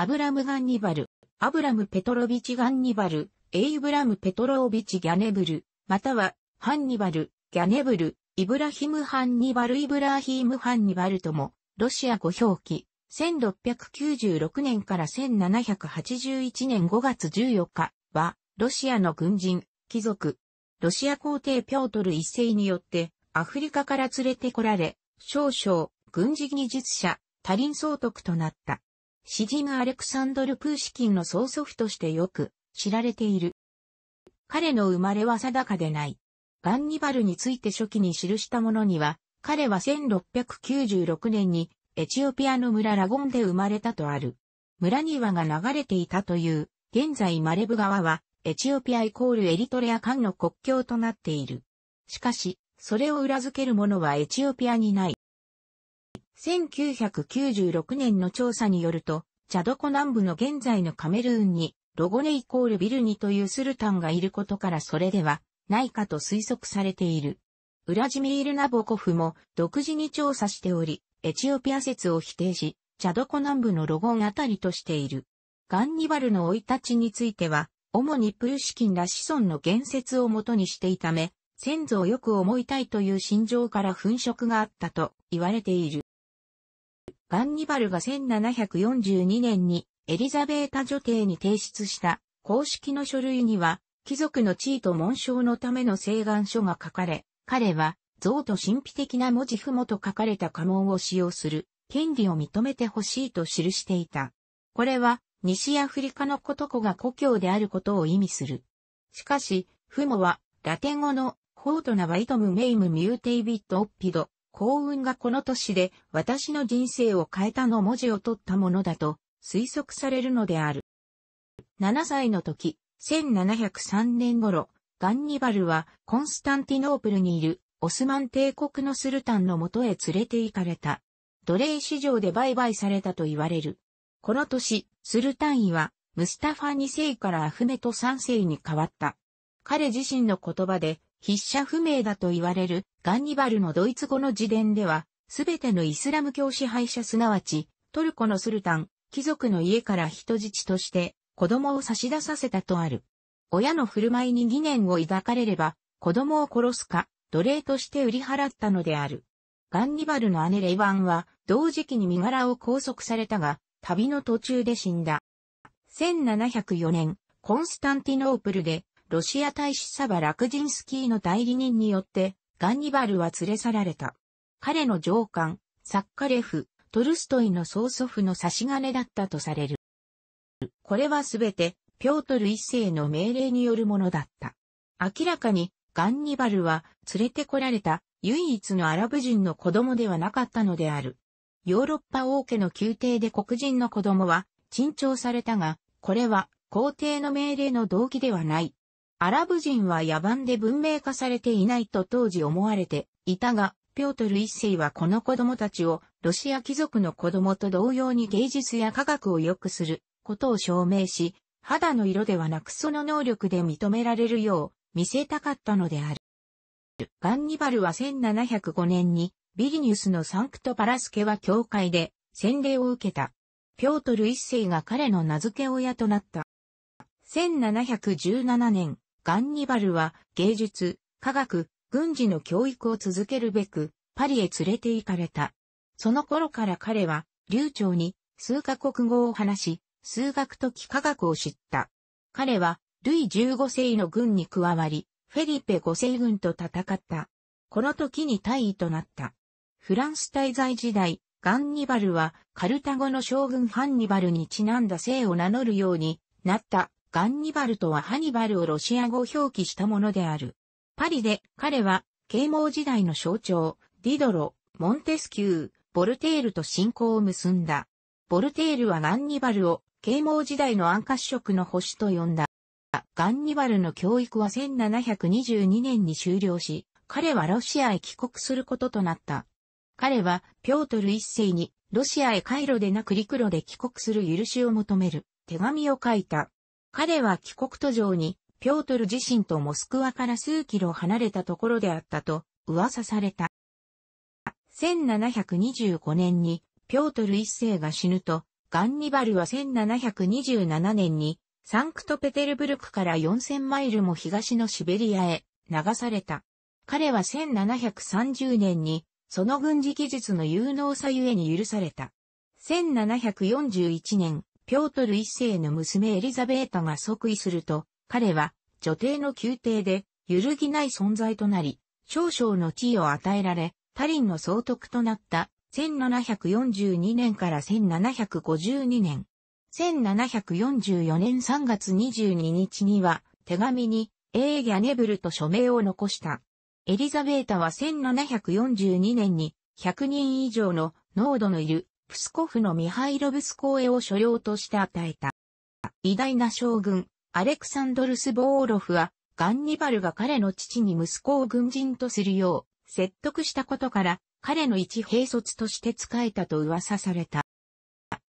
アブラム・ガンニバル、アブラム・ペトロビチ・ガンニバル、エイブラム・ペトロービチ・ギャネブル、または、ハンニバル、ギャネブル、イブラヒム・ハンニバル・イブラヒム・ハンニバルとも、ロシア語表記、1696年から1781年5月14日は、ロシアの軍人、貴族、ロシア皇帝ピョートル一世によって、アフリカから連れてこられ、少々、軍事技術者、リン総督となった。詩人アレクサンドル・プーシキンの曽祖父としてよく知られている。彼の生まれは定かでない。ガンニバルについて初期に記したものには、彼は1696年にエチオピアの村ラゴンで生まれたとある。村庭が流れていたという、現在マレブ川はエチオピアイコールエリトレア間の国境となっている。しかし、それを裏付けるものはエチオピアにない。1996年の調査によると、チャドコ南部の現在のカメルーンに、ロゴネイコールビルニというスルタンがいることからそれでは、ないかと推測されている。ウラジミール・ナボコフも独自に調査しており、エチオピア説を否定し、チャドコ南部のロゴンあたりとしている。ガンニバルの生い立ちについては、主にプルシキンら子孫の言説をもとにしていため、先祖をよく思いたいという心情から粉飾があったと言われている。ガンニバルが1742年にエリザベータ女帝に提出した公式の書類には、貴族の地位と紋章のための請願書が書かれ、彼は、像と神秘的な文字符もと書かれた家紋を使用する権利を認めてほしいと記していた。これは、西アフリカのコトコが故郷であることを意味する。しかし、フモは、ラテン語の、ホートナバイトムメイムミューテイビットオッピド幸運がこの年で私の人生を変えたの文字を取ったものだと推測されるのである。7歳の時、1703年頃、ガンニバルはコンスタンティノープルにいるオスマン帝国のスルタンのもとへ連れて行かれた。奴隷市場で売買されたと言われる。この年、スルタン位はムスタファ2世からアフメト3世に変わった。彼自身の言葉で筆者不明だと言われるガンニバルのドイツ語の自伝では、すべてのイスラム教支配者すなわち、トルコのスルタン、貴族の家から人質として子供を差し出させたとある。親の振る舞いに疑念を抱かれれば、子供を殺すか、奴隷として売り払ったのである。ガンニバルの姉レイワンは、同時期に身柄を拘束されたが、旅の途中で死んだ。1704年、コンスタンティノープルでロシア大使サバ・ラクジンスキーの代理人によって、ガンニバルは連れ去られた。彼の上官、サッカレフ、トルストイの曽祖父の差し金だったとされる。これはすべて、ピョートル一世の命令によるものだった。明らかに、ガンニバルは連れてこられた唯一のアラブ人の子供ではなかったのである。ヨーロッパ王家の宮廷で黒人の子供は、珍重されたが、これは皇帝の命令の動機ではない。アラブ人は野蛮で文明化されていないと当時思われていたが、ピョートル一世はこの子供たちをロシア貴族の子供と同様に芸術や科学を良くすることを証明し、肌の色ではなくその能力で認められるよう見せたかったのである。ガンニバルは1705年にビリニュスのサンクトパラスケは教会で洗礼を受けた。ピョートル一世が彼の名付け親となった。1717年、ガンニバルは芸術、科学、軍事の教育を続けるべく、パリへ連れて行かれた。その頃から彼は、流暢に数カ国語を話し、数学と幾何学を知った。彼は、ルイ15世の軍に加わり、フェリペ5世軍と戦った。この時に大尉となった。フランス滞在時代、ガンニバルはカルタゴの将軍ハンニバルにちなんだ姓を名乗るようになったガンニバルとはハニバルをロシア語表記したものである。パリで彼は啓蒙時代の象徴、ディドロ、モンテスキュー、ボルテールと信仰を結んだ。ボルテールはガンニバルを啓蒙時代の暗褐色の星と呼んだ。ガンニバルの教育は1722年に終了し、彼はロシアへ帰国することとなった。彼は、ピョートル一世に、ロシアへ回路でなく陸路で帰国する許しを求める手紙を書いた。彼は帰国途上に、ピョートル自身とモスクワから数キロ離れたところであったと噂された。1725年にピョートル一世が死ぬと、ガンニバルは1727年にサンクトペテルブルクから4000マイルも東のシベリアへ流された。彼は1730年にその軍事技術の有能さゆえに許された。1741年、ピョートル一世の娘エリザベータが即位すると、彼は女帝の宮廷で揺るぎない存在となり、少々の地位を与えられ、タリンの総督となった1742年から1752年。1744年3月22日には手紙にエーギャネブルと署名を残した。エリザベータは1742年に100人以上の濃度のいるプスコフのミハイロブス公へを所領として与えた。偉大な将軍、アレクサンドルス・ボーロフは、ガンニバルが彼の父に息子を軍人とするよう、説得したことから、彼の一兵卒として仕えたと噂された。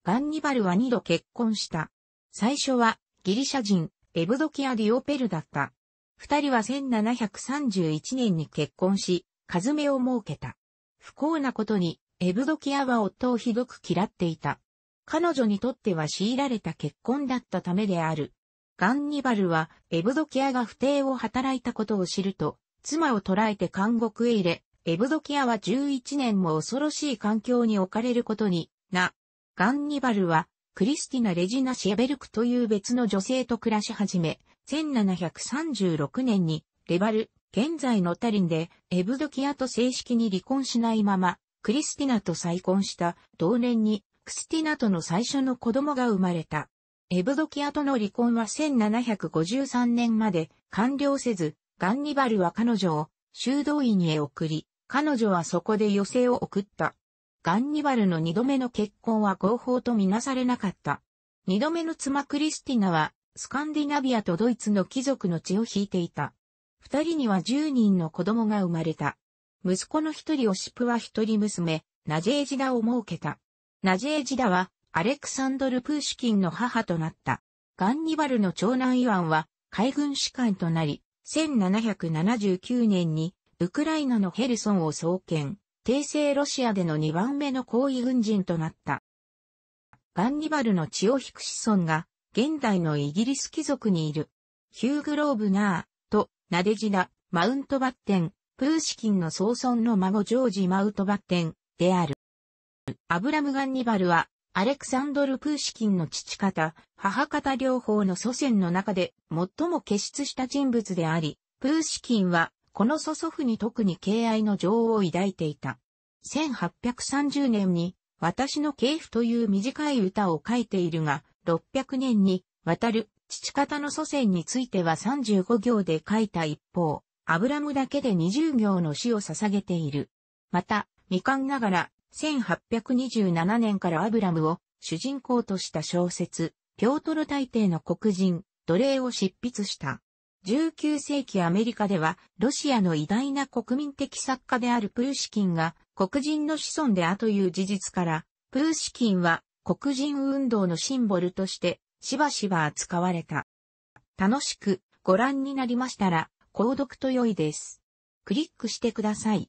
ガンニバルは二度結婚した。最初は、ギリシャ人、エブドキア・ディオペルだった。二人は1731年に結婚し、数目を設けた。不幸なことに、エブドキアは夫をひどく嫌っていた。彼女にとっては強いられた結婚だったためである。ガンニバルは、エブドキアが不定を働いたことを知ると、妻を捕らえて監獄へ入れ、エブドキアは11年も恐ろしい環境に置かれることにな。ガンニバルは、クリスティナ・レジナ・シェベルクという別の女性と暮らし始め、1736年に、レバル、現在のタリンで、エブドキアと正式に離婚しないまま、クリスティナと再婚した同年にクスティナとの最初の子供が生まれた。エブドキアとの離婚は1753年まで完了せず、ガンニバルは彼女を修道院へ送り、彼女はそこで余生を送った。ガンニバルの二度目の結婚は合法とみなされなかった。二度目の妻クリスティナは、スカンディナビアとドイツの貴族の血を引いていた。二人には十人の子供が生まれた。息子の一人オシプは一人娘、ナジェージダを設けた。ナジェージダは、アレクサンドル・プーシキンの母となった。ガンニバルの長男イワンは、海軍士官となり、1779年に、ウクライナのヘルソンを創建、帝政ロシアでの2番目の高位軍人となった。ガンニバルの血を引く子孫が、現代のイギリス貴族にいる。ヒューグローブナーと、ナデジダ、マウントバッテン、プーシキンの総孫の孫ジョージ・マウトバッテンである。アブラム・ガンニバルは、アレクサンドル・プーシキンの父方、母方両方の祖先の中で最も傑出した人物であり、プーシキンは、この祖祖父に特に敬愛の情を抱いていた。1830年に、私の系譜という短い歌を書いているが、600年に、わたる、父方の祖先については35行で書いた一方、アブラムだけで20行の死を捧げている。また、未完ながら、1827年からアブラムを主人公とした小説、ピョートル大帝の黒人、奴隷を執筆した。19世紀アメリカでは、ロシアの偉大な国民的作家であるプーシキンが黒人の子孫であという事実から、プーシキンは黒人運動のシンボルとしてしばしば扱われた。楽しくご覧になりましたら、購読と良いです。クリックしてください。